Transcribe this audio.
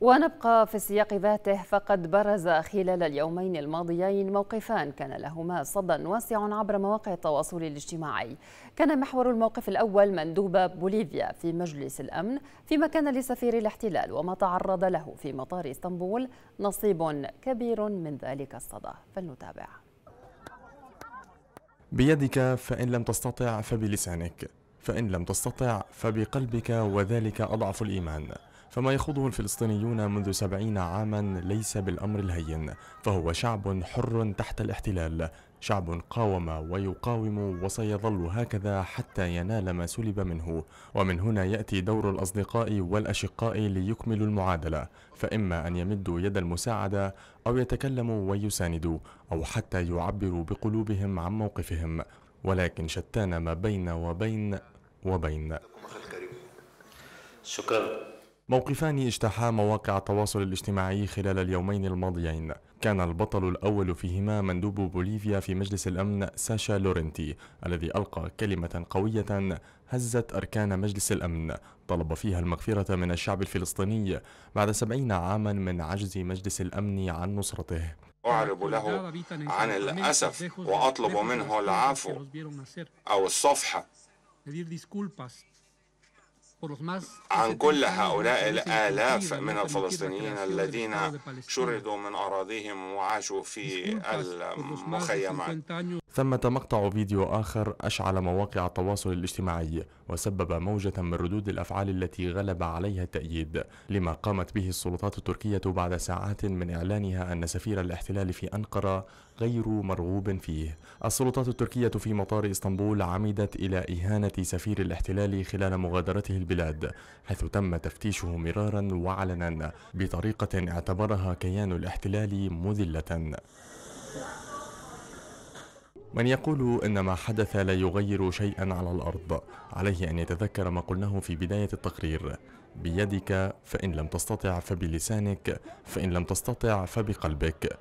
ونبقى في السياق ذاته فقد برز خلال اليومين الماضيين موقفان كان لهما صدى واسع عبر مواقع التواصل الاجتماعي كان محور الموقف الأول مندوب بوليفيا في مجلس الأمن فيما كان لسفير الاحتلال وما تعرض له في مطار اسطنبول نصيب كبير من ذلك الصدى فلنتابع بيدك فإن لم تستطع فبلسانك فإن لم تستطع فبقلبك وذلك أضعف الإيمان فما يخوضه الفلسطينيون منذ سبعين عاما ليس بالأمر الهين فهو شعب حر تحت الاحتلال شعب قاوم ويقاوم وسيظل هكذا حتى ينال ما سلب منه ومن هنا يأتي دور الأصدقاء والأشقاء ليكملوا المعادلة فإما أن يمدوا يد المساعدة أو يتكلموا ويساندوا أو حتى يعبروا بقلوبهم عن موقفهم ولكن شتان ما بين وبين وبين شكرا موقفان اجتاحا مواقع التواصل الاجتماعي خلال اليومين الماضيين كان البطل الأول فيهما مندوب بوليفيا في مجلس الأمن ساشا لورنتي الذي ألقى كلمة قوية هزت أركان مجلس الأمن طلب فيها المغفرة من الشعب الفلسطيني بعد سبعين عاما من عجز مجلس الأمن عن نصرته أعرب له عن الأسف وأطلب منه العفو أو الصفحة عن كل هؤلاء الآلاف من الفلسطينيين الذين شردوا من أراضيهم وعاشوا في المخيمات ثمة مقطع فيديو آخر أشعل مواقع التواصل الاجتماعي وسبب موجة من ردود الأفعال التي غلب عليها التأييد لما قامت به السلطات التركية بعد ساعات من إعلانها أن سفير الاحتلال في أنقرة غير مرغوب فيه السلطات التركية في مطار إسطنبول عمدت إلى إهانة سفير الاحتلال خلال مغادرته البلاد حيث تم تفتيشه مرارا وعلنا بطريقة اعتبرها كيان الاحتلال مذلة من يقول ان ما حدث لا يغير شيئا على الارض عليه ان يتذكر ما قلناه في بدايه التقرير بيدك فان لم تستطع فبلسانك فان لم تستطع فبقلبك